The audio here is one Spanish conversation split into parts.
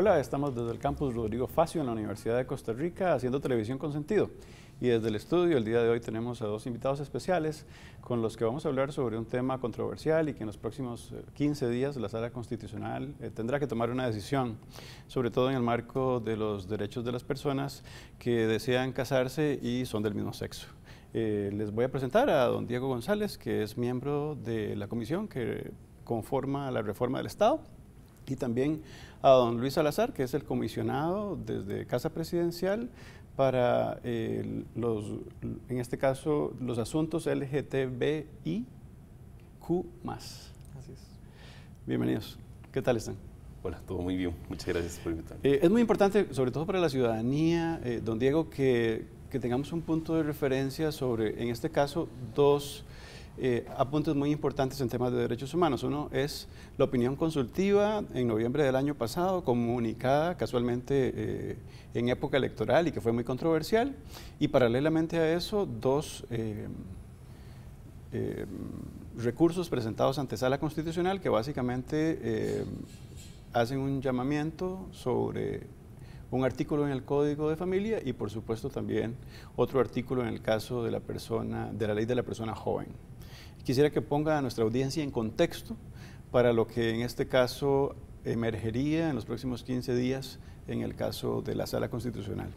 Hola, estamos desde el campus Rodrigo Facio en la Universidad de Costa Rica haciendo televisión con sentido. Y desde el estudio, el día de hoy tenemos a dos invitados especiales con los que vamos a hablar sobre un tema controversial y que en los próximos 15 eh, días la Sala Constitucional eh, tendrá que tomar una decisión, sobre todo en el marco de los derechos de las personas que desean casarse y son del mismo sexo. Eh, les voy a presentar a don Diego González, que es miembro de la comisión que conforma la reforma del Estado y también a don Luis Salazar, que es el comisionado desde Casa Presidencial para eh, los, en este caso, los asuntos LGTBIQ+. Así es. Bienvenidos. ¿Qué tal están? Hola, todo muy bien. Muchas gracias por invitarme. Eh, es muy importante, sobre todo para la ciudadanía, eh, don Diego, que, tengamos un punto de referencia sobre, en este caso, dos eh, apuntes muy importantes en temas de derechos humanos. Uno es la opinión consultiva en noviembre del año pasado, comunicada casualmente eh, en época electoral y que fue muy controversial. Y paralelamente a eso, dos eh, eh, recursos presentados ante sala constitucional que básicamente hacen un llamamiento sobre un artículo en el Código de Familia y por supuesto también otro artículo en el caso de la persona de la ley de la persona joven. Quisiera que ponga a nuestra audiencia en contexto para lo que en este caso emergería en los próximos 15 días en el caso de la Sala Constitucional.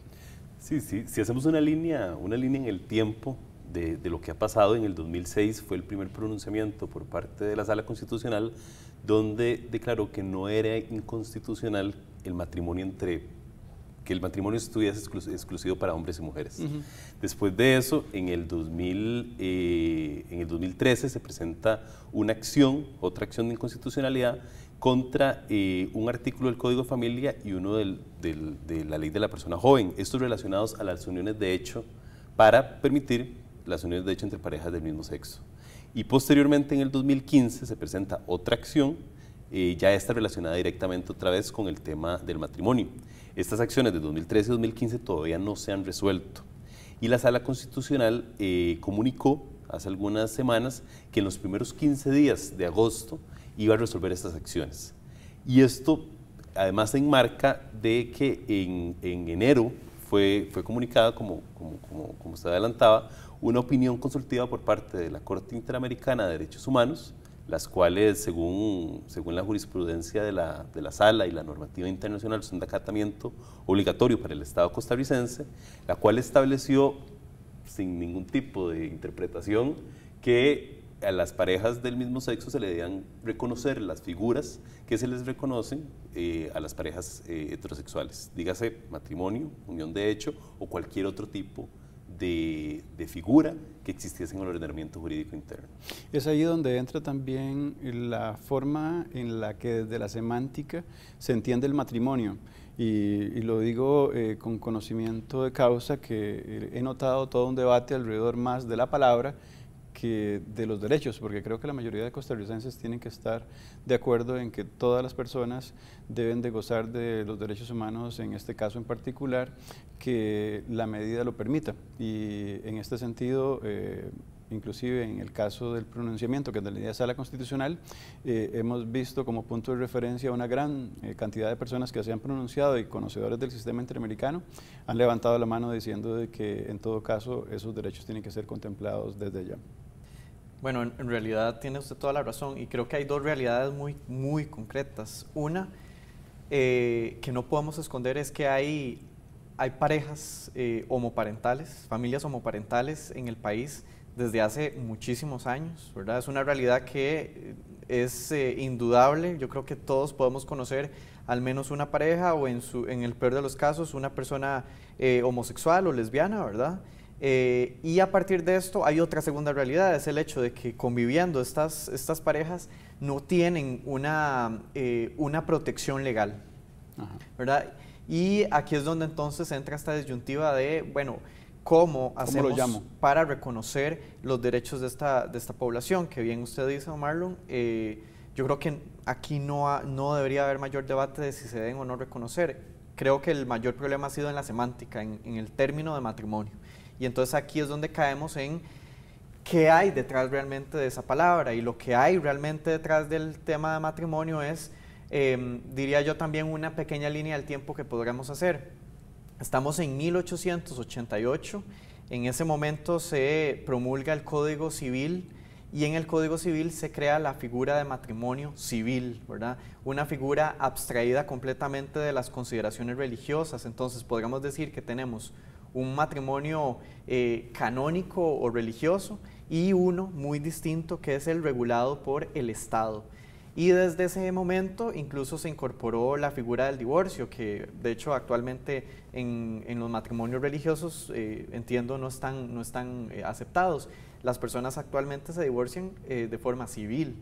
Sí, sí, si hacemos una línea, una línea en el tiempo de, de, lo que ha pasado en el 2006, fue el primer pronunciamiento por parte de la Sala Constitucional donde declaró que no era inconstitucional el matrimonio entre que el matrimonio estuviese exclusivo para hombres y mujeres. Después de eso, en el, 2013 eh, se presenta una acción, otra acción de inconstitucionalidad, contra eh, un artículo del Código de Familia y uno de la Ley de la Persona Joven, estos relacionados a las uniones de hecho para permitir las uniones de hecho entre parejas del mismo sexo. Y posteriormente, en el 2015, se presenta otra acción, eh, ya esta relacionada directamente otra vez con el tema del matrimonio. Estas acciones de 2013 y 2015 todavía no se han resuelto. Y la Sala Constitucional eh, comunicó hace algunas semanas que en los primeros 15 días de agosto iba a resolver estas acciones. Y esto además enmarca de que en, enero fue, comunicada, como, como, como se adelantaba, una opinión consultiva por parte de la Corte Interamericana de Derechos Humanos, las cuales, según, según la jurisprudencia de la, sala y la normativa internacional, son de acatamiento obligatorio para el Estado costarricense, la cual estableció, sin ningún tipo de interpretación, que a las parejas del mismo sexo se le debían reconocer las figuras que se les reconocen eh, a las parejas eh, heterosexuales, dígase matrimonio, unión de hecho o cualquier otro tipo de, figura que existiese en el ordenamiento jurídico interno. Es ahí donde entra también la forma en la que desde la semántica se entiende el matrimonio. Y, lo digo eh, con conocimiento de causa que he notado todo un debate alrededor más de la palabra de los derechos, porque creo que la mayoría de costarricenses tienen que estar de acuerdo en que todas las personas deben de gozar de los derechos humanos, en este caso en particular, que la medida lo permita. Y en este sentido... Eh, inclusive en el caso del pronunciamiento que es de la sala constitucional, eh, hemos visto como punto de referencia una gran eh, cantidad de personas que se han pronunciado y conocedores del sistema interamericano han levantado la mano diciendo de que en todo caso esos derechos tienen que ser contemplados desde ya. Bueno, en, realidad tiene usted toda la razón y creo que hay dos realidades muy, muy concretas. Una eh, que no podemos esconder es que hay, hay parejas eh, homoparentales, familias homoparentales en el país desde hace muchísimos años, ¿verdad? Es una realidad que eh, es indudable. Yo creo que todos podemos conocer al menos una pareja o en, el peor de los casos una persona homosexual o lesbiana, ¿verdad? Eh, y a partir de esto hay otra segunda realidad, es el hecho de que conviviendo estas, estas parejas no tienen una, eh, una protección legal, ¿verdad? Y aquí es donde entonces entra esta disyuntiva de, bueno, ¿cómo hacemos para reconocer los derechos de esta, de esta población? Que bien usted dice, Marlon, eh, yo creo que aquí no, no debería haber mayor debate de si se deben o no reconocer. Creo que el mayor problema ha sido en la semántica, en el término de matrimonio. Y entonces aquí es donde caemos en qué hay detrás realmente de esa palabra. Y lo que hay realmente detrás del tema de matrimonio es, em, diría yo también, una pequeña línea del tiempo que podríamos hacer. Estamos en 1888, en ese momento se promulga el Código Civil y en el Código Civil se crea la figura de matrimonio civil, ¿verdad? Una figura abstraída completamente de las consideraciones religiosas. Entonces podríamos decir que tenemos un matrimonio eh, canónico o religioso y uno muy distinto que es el regulado por el Estado. Y desde ese momento incluso se incorporó la figura del divorcio, que de hecho actualmente en, en los matrimonios religiosos, eh, entiendo, no están, no están eh, aceptados. Las personas actualmente se divorcian de forma civil.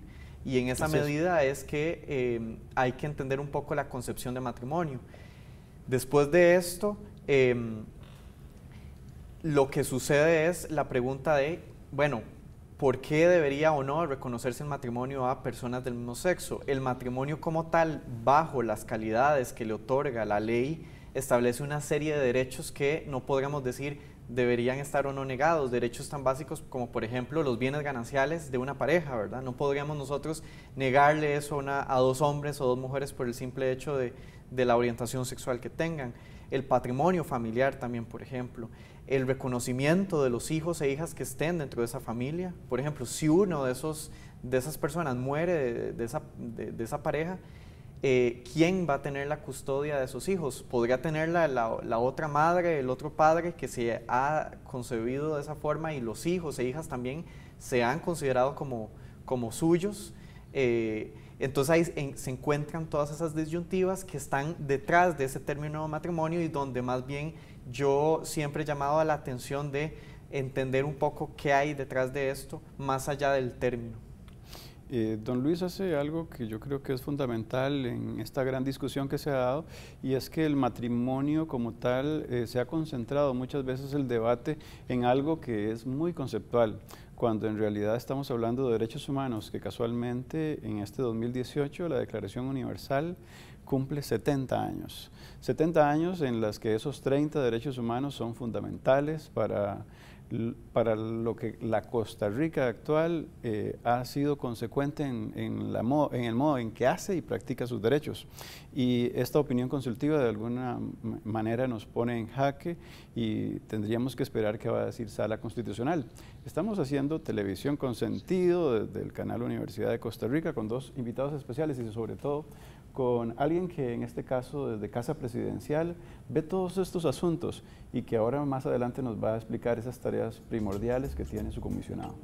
Y en esa medida es, es que em, hay que entender un poco la concepción de matrimonio. Después de esto, em, lo que sucede es la pregunta de, bueno, ¿por qué debería o no reconocerse el matrimonio a personas del mismo sexo? El matrimonio como tal, bajo las calidades que le otorga la ley, establece una serie de derechos que no podríamos decir deberían estar o no negados, derechos tan básicos como por ejemplo los bienes gananciales de una pareja, ¿verdad? No podríamos nosotros negarle eso a, a dos hombres o dos mujeres por el simple hecho de, de la orientación sexual que tengan. El patrimonio familiar también, por ejemplo el reconocimiento de los hijos e hijas que estén dentro de esa familia. Por ejemplo, si uno de, esos, de esas personas muere de, esa, pareja, eh, ¿quién va a tener la custodia de esos hijos? ¿Podría tenerla la, otra madre, el otro padre que se ha concebido de esa forma y los hijos e hijas también se han considerado como, como suyos? Eh, entonces ahí se encuentran todas esas disyuntivas que están detrás de ese término de matrimonio y donde más bien yo siempre he llamado a la atención de entender un poco qué hay detrás de esto, más allá del término. Eh, don Luis hace algo que yo creo que es fundamental en esta gran discusión que se ha dado y es que el matrimonio como tal eh, se ha concentrado muchas veces el debate en algo que es muy conceptual cuando en realidad estamos hablando de derechos humanos que casualmente en este 2018 la Declaración Universal cumple 70 años. 70 años en las que esos 30 derechos humanos son fundamentales para, lo que la Costa Rica actual eh, ha sido consecuente en, el modo en que hace y practica sus derechos. Y esta opinión consultiva de alguna manera nos pone en jaque y tendríamos que esperar que va a decir sala constitucional. Estamos haciendo televisión con sentido desde el canal Universidad de Costa Rica con dos invitados especiales y sobre todo con alguien que en este caso desde Casa Presidencial ve todos estos asuntos y que ahora más adelante nos va a explicar esas tareas primordiales que tiene su comisionado.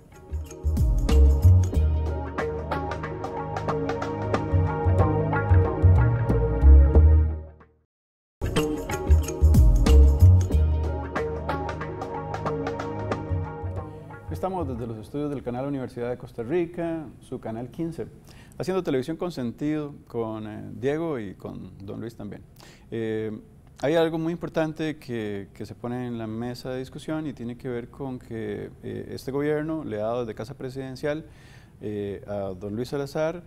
Estamos desde los estudios del canal Universidad de Costa Rica, su canal 15 haciendo televisión con sentido, con eh, Diego y con Don Luis también. Eh, hay algo muy importante que, se pone en la mesa de discusión y tiene que ver con que eh, este gobierno le ha dado desde Casa Presidencial a Don Luis Salazar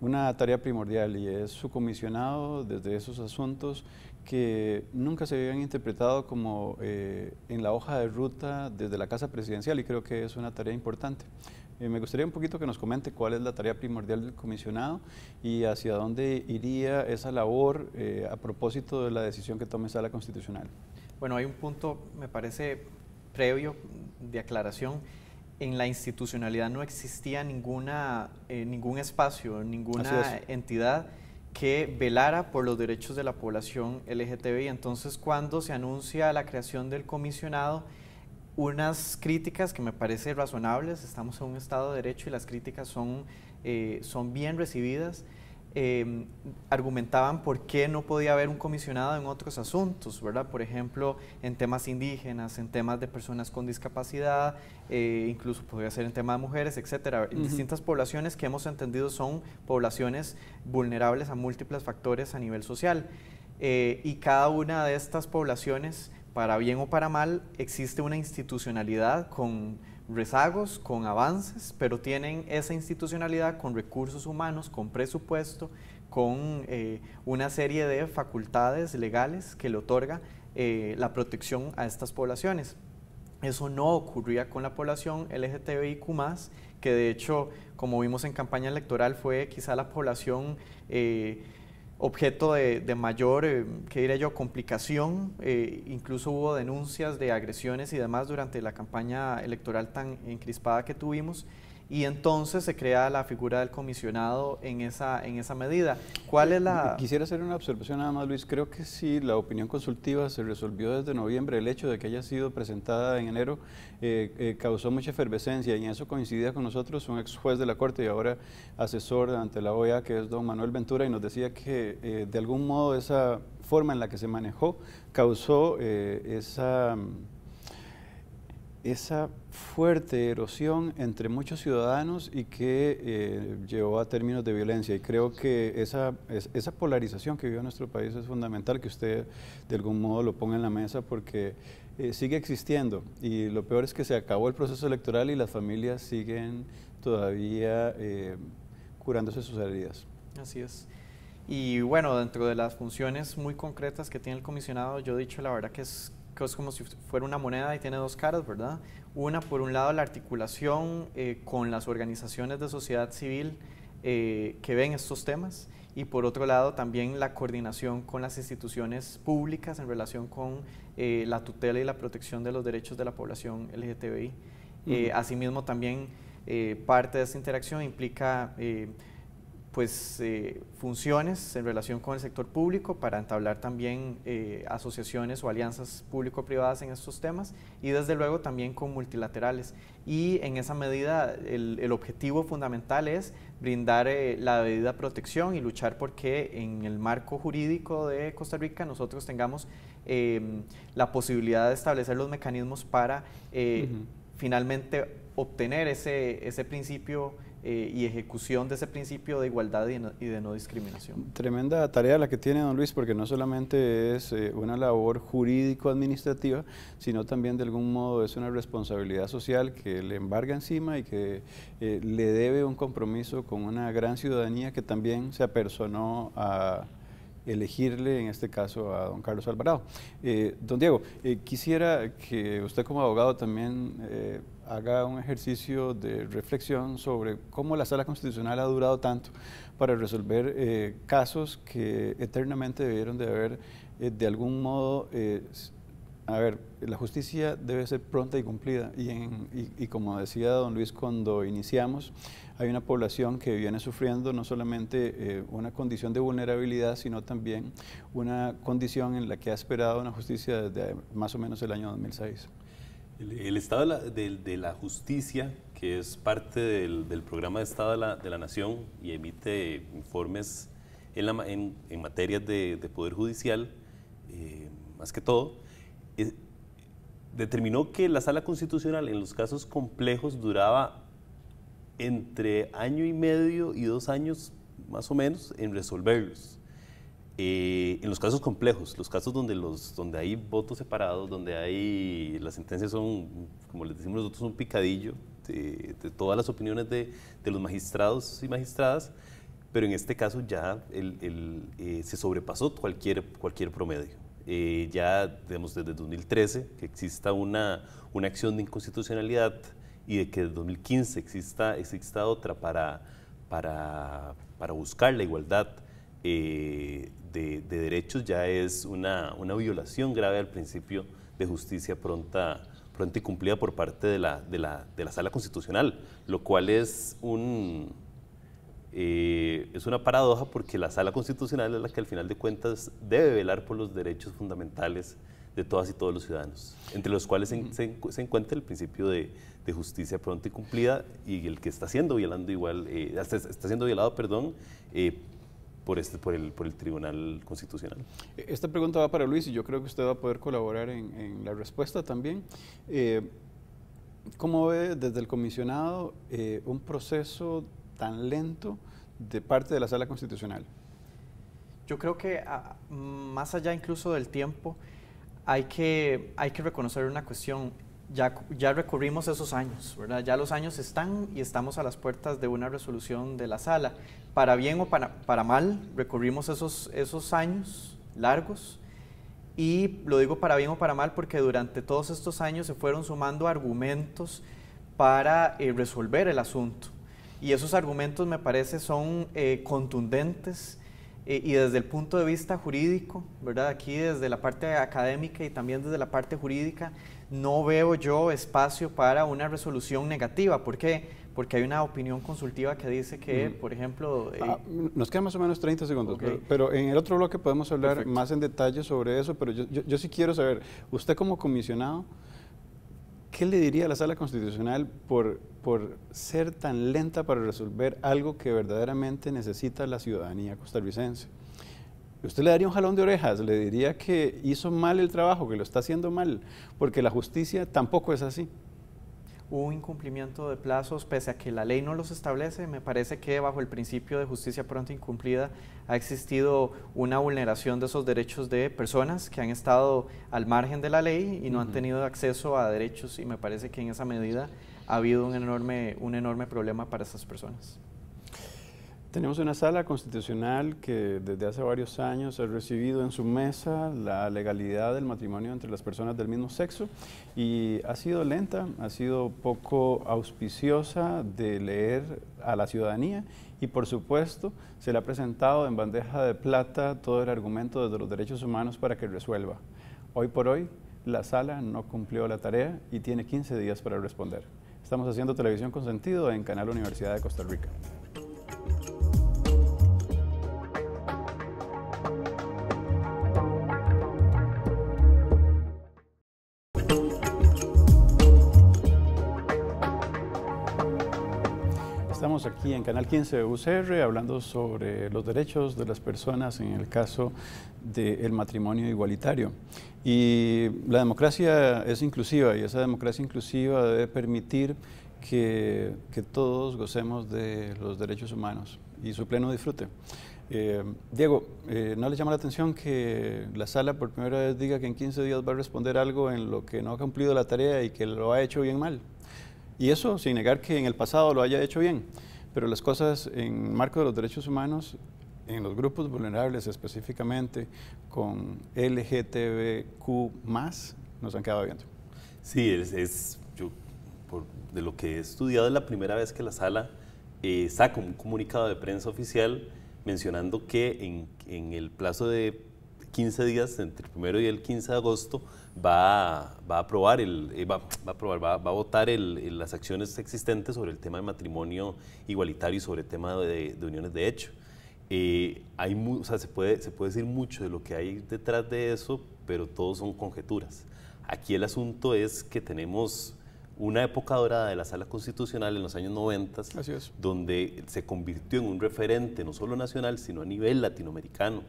una tarea primordial y es su comisionado desde esos asuntos que nunca se habían interpretado como en la hoja de ruta desde la Casa Presidencial y creo que es una tarea importante. Eh, me gustaría un poquito que nos comente cuál es la tarea primordial del comisionado y hacia dónde iría esa labor eh, a propósito de la decisión que tome Sala Constitucional. Bueno, hay un punto, me parece, previo de aclaración. En la institucionalidad no existía ninguna, eh, ningún espacio, ninguna entidad que velara por los derechos de la población LGTBI. Entonces, cuando se anuncia la creación del comisionado, unas críticas que me parece razonables, estamos en un Estado de Derecho y las críticas son, eh, son bien recibidas. Em, argumentaban por qué no podía haber un comisionado en otros asuntos, ¿verdad? Por ejemplo, en temas indígenas, en temas de personas con discapacidad, eh, incluso podría ser en temas de mujeres, etcétera. Distintas poblaciones que hemos entendido son poblaciones vulnerables a múltiples factores a nivel social. Eh, y cada una de estas poblaciones para bien o para mal, existe una institucionalidad con rezagos, con avances, pero tienen esa institucionalidad con recursos humanos, con presupuesto, con eh, una serie de facultades legales que le otorga eh, la protección a estas poblaciones. Eso no ocurría con la población LGTBIQ, que de hecho, como vimos en campaña electoral, fue quizá la población eh, objeto de, mayor, eh, ¿qué yo?, complicación. Eh, incluso hubo denuncias de agresiones y demás durante la campaña electoral tan encrispada que tuvimos y entonces se crea la figura del comisionado en esa, en esa medida. ¿Cuál es la...? Eh, quisiera hacer una observación nada más, Luis. Creo que sí, la opinión consultiva se resolvió desde noviembre. El hecho de que haya sido presentada en enero eh, eh, causó mucha efervescencia y en eso coincidía con nosotros un ex juez de la Corte y ahora asesor ante la OEA, que es don Manuel Ventura, y nos decía que de algún modo esa forma en la que se manejó causó esa esa fuerte erosión entre muchos ciudadanos y que eh, llevó a términos de violencia. Y creo que esa, esa polarización que vive nuestro país es fundamental que usted de algún modo lo ponga en la mesa porque eh, sigue existiendo. Y lo peor es que se acabó el proceso electoral y las familias siguen todavía eh, curándose sus heridas. Así es. Y bueno, dentro de las funciones muy concretas que tiene el comisionado, yo he dicho la verdad que es es como si fuera una moneda y tiene dos caras, ¿verdad? Una, por un lado, la articulación eh, con las organizaciones de sociedad civil eh, que ven estos temas y por otro lado también la coordinación con las instituciones públicas en relación con eh, la tutela y la protección de los derechos de la población LGTBI. Asimismo, también parte de esta interacción implica pues, eh, funciones en relación con el sector público para entablar también eh, asociaciones o alianzas público-privadas en estos temas y desde luego también con multilaterales. Y en esa medida el, objetivo fundamental es brindar eh, la debida protección y luchar porque en el marco jurídico de Costa Rica nosotros tengamos la posibilidad de establecer los mecanismos para finalmente obtener ese, ese principio eh, y ejecución de ese principio de igualdad y, de no discriminación. Tremenda tarea la que tiene don Luis, porque no solamente es eh, una labor jurídico-administrativa, sino también de algún modo es una responsabilidad social que le embarga encima y que eh, le debe un compromiso con una gran ciudadanía que también se apersonó a elegirle, en este caso, a don Carlos Alvarado. don Diego, quisiera que usted como abogado también haga un ejercicio de reflexión sobre cómo la sala constitucional ha durado tanto para resolver eh, casos que eternamente debieron de haber, eh, de algún modo, eh, a ver, la justicia debe ser pronta y cumplida. Y, en, y, como decía don Luis cuando iniciamos, hay una población que viene sufriendo no solamente una condición de vulnerabilidad, sino también una condición en la que ha esperado una justicia desde más o menos el año 2006. El, Estado de la, Justicia, que es parte del, programa de Estado de la, Nación y emite informes en, materia materias de, Poder Judicial, eh, más que todo, eh, determinó que la Sala Constitucional en los casos complejos duraba entre año y medio y dos años más o menos en resolverlos. Eh, en los casos complejos, los casos donde, los, donde hay votos separados, donde hay las sentencias son, como les decimos nosotros, un picadillo de, todas las opiniones de, de, los magistrados y magistradas, pero en este caso ya el, eh, se sobrepasó cualquier, cualquier promedio. Eh, ya, digamos, desde 2013, que exista una, una acción de inconstitucionalidad y de que desde 2015 exista, exista otra para, para, para buscar la igualdad. Eh, de, derechos ya es una, una, violación grave al principio de justicia pronta, pronta y cumplida por parte de la, de la, Sala Constitucional, lo cual es un... Eh, es una paradoja porque la sala constitucional es la que al final de cuentas debe velar por los derechos fundamentales de todas y todos los ciudadanos, entre los cuales se, encuentra el principio de, justicia pronta y cumplida y el que está siendo violando igual, eh, está, siendo violado, perdón, eh, por, este, por, el, por el Tribunal Constitucional. E, esta pregunta va para Luis y yo creo que usted va a poder colaborar en, la respuesta también. Eh, ¿Cómo ve desde el comisionado eh, un proceso tan lento de parte de la Sala Constitucional? Yo creo que ah, más allá incluso del tiempo, hay que, hay que reconocer una cuestión ya, ya recurrimos esos años, ¿verdad? Ya los años están y estamos a las puertas de una resolución de la sala. Para bien o para, para mal, recurrimos esos, esos años largos. Y lo digo para bien o para mal porque durante todos estos años se fueron sumando argumentos para eh, resolver el asunto. Y esos argumentos me parece son eh, contundentes eh, y desde el punto de vista jurídico, ¿verdad? Aquí desde la parte académica y también desde la parte jurídica no veo yo espacio para una resolución negativa. ¿Por qué? Porque hay una opinión consultiva que dice que, mm. por ejemplo... Eh, ah, nos quedan más o menos 30 segundos, pero, en el otro bloque podemos hablar más en detalle sobre eso, pero yo, sí quiero saber, usted como comisionado, ¿qué le diría a la sala constitucional por ser tan lenta para resolver algo que verdaderamente necesita la ciudadanía costarricense? Usted le daría un jalón de orejas, le diría que hizo mal el trabajo, que lo está haciendo mal, porque la justicia tampoco es así. Hubo incumplimiento de plazos, pese a que la ley no los establece, me parece que bajo el principio de justicia pronto incumplida ha existido una vulneración de esos derechos de personas que han estado al margen de la ley y no han tenido acceso a derechos y me parece que en esa medida ha habido un enorme, un enorme problema para esas personas. Tenemos una sala constitucional que desde hace varios años ha recibido en su mesa la legalidad del matrimonio entre las personas del mismo sexo y ha sido lenta, ha sido poco auspiciosa de leer a la ciudadanía y por supuesto se le ha presentado en bandeja de plata todo el argumento desde los derechos humanos para que resuelva. Hoy por hoy la sala no cumplió la tarea y tiene 15 días para responder. Estamos haciendo televisión con sentido en Canal Universidad de Costa Rica. aquí en Canal 15 de UCR hablando sobre los derechos de las personas en el caso del matrimonio igualitario. Y la democracia es inclusiva y esa democracia inclusiva debe permitir que, que todos gocemos de los derechos humanos y su pleno disfrute. Eh, Diego, eh, ¿no le llama la atención que la sala por primera vez diga que en 15 días va a responder algo en lo que no ha cumplido la tarea y que lo ha hecho bien mal? Y eso sin negar que en el pasado lo haya hecho bien pero las cosas en marco de los derechos humanos, en los grupos vulnerables específicamente, con LGTBQ, nos han quedado viendo. Sí, es, de lo que he estudiado, es la primera vez que la sala eh, saca un comunicado de prensa oficial mencionando que en, en el plazo de 15 días, entre el primero y el 15 de agosto, va, va a aprobar, el, eh, va, va, a va, va votar el, las acciones existentes sobre el tema de matrimonio igualitario y sobre el tema de, uniones de hecho. Eh, hay se, puede, se puede decir mucho de lo que hay detrás de eso, pero todos son conjeturas. Aquí el asunto es que tenemos una época dorada de la sala constitucional en los años 90, donde se convirtió en un referente no solo nacional, sino a nivel latinoamericano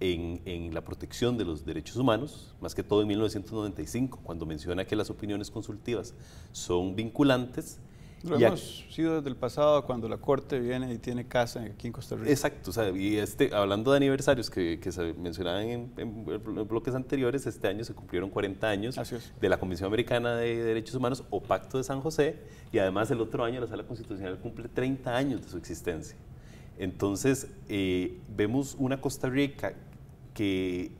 en, la protección de los derechos humanos, más que todo en 1995, cuando menciona que las opiniones consultivas son vinculantes. Lo hemos sido desde el pasado cuando la Corte viene y tiene casa aquí en Costa Rica. Exacto, o y este, hablando de aniversarios que, se mencionaban en, bloques anteriores, este año se cumplieron 40 años de la Convención Americana de Derechos Humanos o Pacto de San José, y además el otro año la Sala Constitucional cumple 30 años de su existencia. Entonces, eh, vemos una Costa Rica que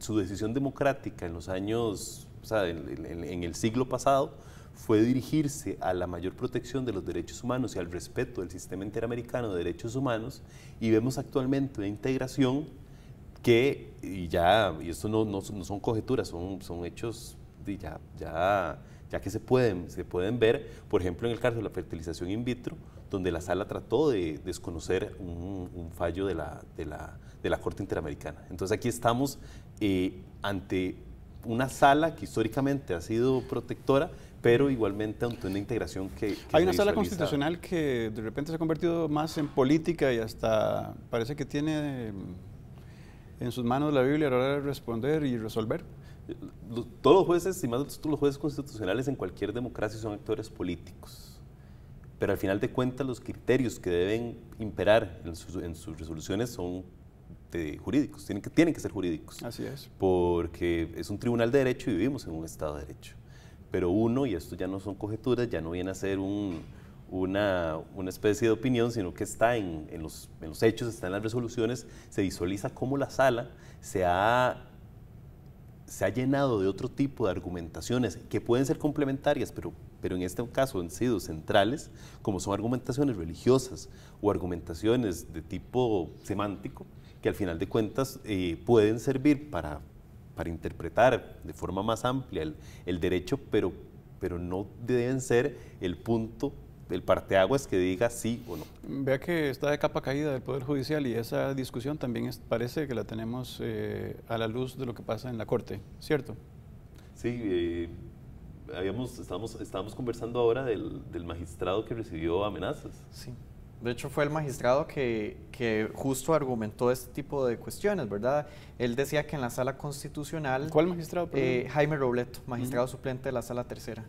su decisión democrática en los años, o sea, en, el siglo pasado, fue dirigirse a la mayor protección de los derechos humanos y al respeto del sistema interamericano de derechos humanos y vemos actualmente una integración que, y ya, y esto no, no, son conjeturas, son, son hechos de ya, ya, ya que se pueden, se pueden ver, por ejemplo, en el caso de la fertilización in vitro, donde la sala trató de desconocer un, fallo de la, de, la, de la, Corte Interamericana. Entonces aquí estamos eh, ante una sala que históricamente ha sido protectora, pero igualmente ante una integración que... Hay una sala constitucional que de repente se ha convertido más en política y hasta parece que tiene mm, en sus manos la Biblia a la hora de responder y resolver. Todos los jueces, y más todos los jueces constitucionales en cualquier democracia son actores políticos pero al final de cuentas los criterios que deben imperar en sus, resoluciones son de jurídicos, tienen que, tienen que ser jurídicos. Así es. Porque es un tribunal de derecho y vivimos en un Estado de derecho. Pero uno, y esto ya no son conjeturas, ya no viene a ser una, una, especie de opinión, sino que está en, en, los, en los hechos, está en las resoluciones, se visualiza cómo la sala se ha se ha llenado de otro tipo de argumentaciones que pueden ser complementarias, pero pero en este caso han sido centrales, como son argumentaciones religiosas o argumentaciones de tipo semántico, que al final de cuentas eh, pueden servir para, para, interpretar de forma más amplia el, derecho, pero, pero no deben ser el punto el parteaguas que diga sí o no. Vea que está de capa caída del Poder Judicial y esa discusión también parece que la tenemos eh, a la luz de lo que pasa en la Corte, ¿cierto? Sí, eh, estábamos, conversando ahora del, magistrado que recibió amenazas. Sí. De hecho, fue el magistrado que, justo argumentó este tipo de cuestiones, ¿verdad? Él decía que en la sala constitucional... ¿Cuál magistrado? Eh, Jaime Robleto, magistrado suplente de la sala tercera.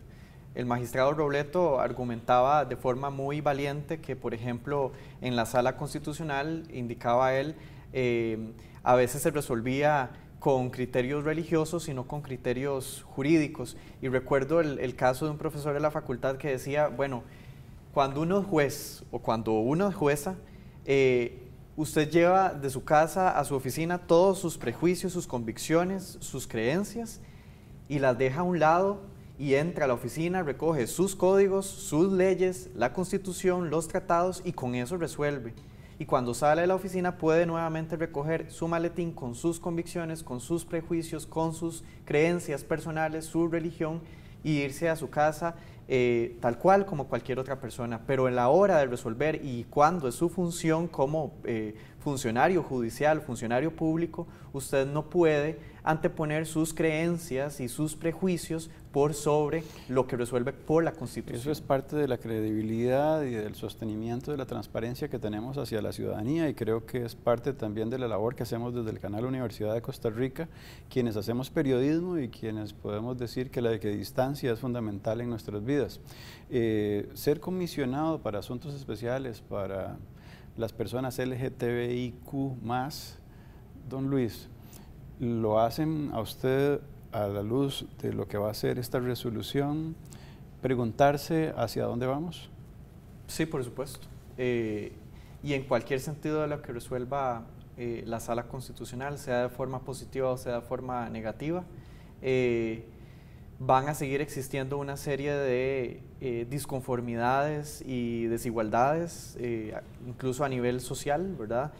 El magistrado Robleto argumentaba de forma muy valiente que, por ejemplo, en la sala constitucional, indicaba él, eh, a veces se resolvía con criterios religiosos, sino con criterios jurídicos. Y recuerdo el, caso de un profesor de la facultad que decía, bueno, cuando uno es juez o cuando uno es jueza, eh, usted lleva de su casa a su oficina todos sus prejuicios, sus convicciones, sus creencias y las deja a un lado y entra a la oficina, recoge sus códigos, sus leyes, la constitución, los tratados y con eso resuelve y cuando sale de la oficina puede nuevamente recoger su maletín con sus convicciones, con sus prejuicios, con sus creencias personales, su religión y irse a su casa eh, tal cual como cualquier otra persona. Pero en la hora de resolver y cuando es su función como eh, funcionario judicial, funcionario público, usted no puede anteponer sus creencias y sus prejuicios por sobre lo que resuelve por la Constitución. Eso es parte de la credibilidad y del sostenimiento de la transparencia que tenemos hacia la ciudadanía y creo que es parte también de la labor que hacemos desde el canal Universidad de Costa Rica, quienes hacemos periodismo y quienes podemos decir que la distancia es fundamental en nuestras vidas. Eh, ser comisionado para asuntos especiales, para las personas LGTBIQ más, don Luis, lo hacen a usted a la luz de lo que va a ser esta resolución, preguntarse hacia dónde vamos? Sí, por supuesto. Eh, y en cualquier sentido de lo que resuelva eh, la sala constitucional, sea de forma positiva o sea de forma negativa, eh, van a seguir existiendo una serie de disconformidades y desigualdades, incluso a nivel social, ¿verdad?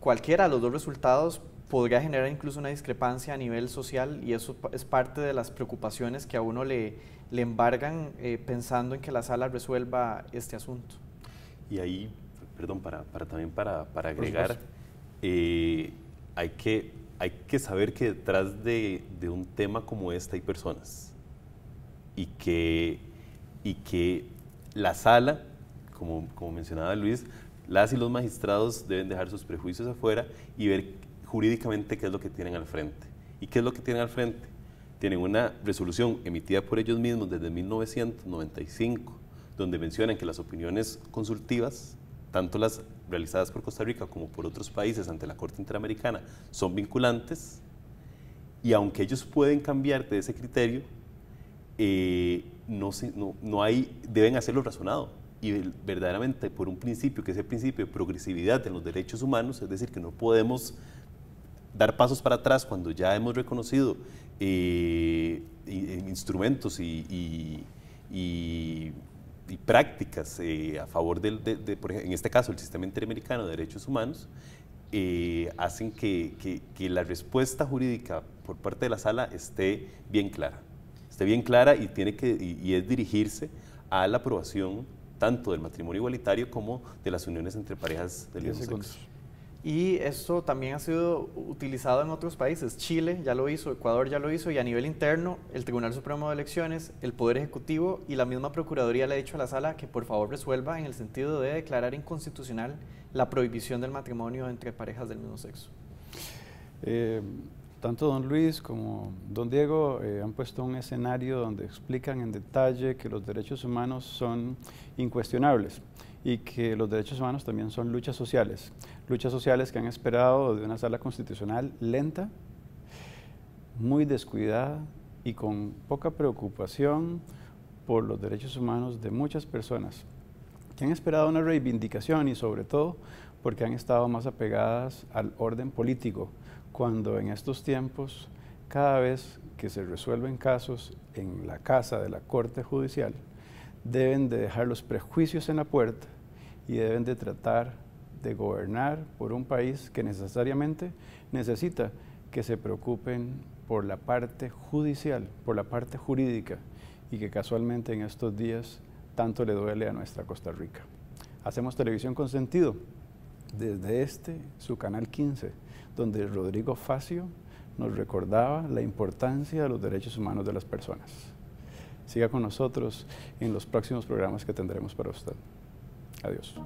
cualquiera de los dos resultados podría generar incluso una discrepancia a nivel social y eso es parte de las preocupaciones que a uno le, le embargan eh, pensando en que la sala resuelva este asunto. Y ahí, perdón, para, para también para, para agregar, eh, hay, que, hay que saber que detrás de, de, un tema como este hay personas y que, y que la sala, como, como mencionaba Luis, las y los magistrados deben dejar sus prejuicios afuera y ver jurídicamente qué es lo que tienen al frente. ¿Y qué es lo que tienen al frente? Tienen una resolución emitida por ellos mismos desde 1995, donde mencionan que las opiniones consultivas, tanto las realizadas por Costa Rica como por otros países ante la Corte Interamericana, son vinculantes. Y aunque ellos pueden cambiar de ese criterio, eh, no, no, hay, deben hacerlo razonado y verdaderamente por un principio, que es el principio de progresividad en los derechos humanos, es decir, que no podemos dar pasos para atrás cuando ya hemos reconocido eh, instrumentos y, y, prácticas eh, a favor del, de, en este caso, el sistema interamericano de derechos humanos, eh, hacen que, la respuesta jurídica por parte de la sala esté bien clara. Esté bien clara y, tiene que, y es dirigirse a la aprobación tanto del matrimonio igualitario como de las uniones entre parejas del mismo sexo. Y eso también ha sido utilizado en otros países. Chile ya lo hizo, Ecuador ya lo hizo y a nivel interno el Tribunal Supremo de Elecciones, el Poder Ejecutivo y la misma Procuraduría le ha dicho a la sala que por favor resuelva en el sentido de declarar inconstitucional la prohibición del matrimonio entre parejas del mismo sexo. Eh, tanto don Luis como don Diego eh, han puesto un escenario donde explican en detalle que los derechos humanos son incuestionables y que los derechos humanos también son luchas sociales, luchas sociales que han esperado de una sala constitucional lenta, muy descuidada y con poca preocupación por los derechos humanos de muchas personas, que han esperado una reivindicación y sobre todo porque han estado más apegadas al orden político, cuando en estos tiempos, cada vez que se resuelven casos en la casa de la Corte Judicial, deben de dejar los prejuicios en la puerta y deben de tratar de gobernar por un país que necesariamente necesita que se preocupen por la parte judicial, por la parte jurídica y que casualmente en estos días tanto le duele a nuestra Costa Rica. Hacemos televisión con sentido desde este, su canal 15, donde Rodrigo Facio nos recordaba la importancia de los derechos humanos de las personas. Siga con nosotros en los próximos programas que tendremos para usted. Adiós.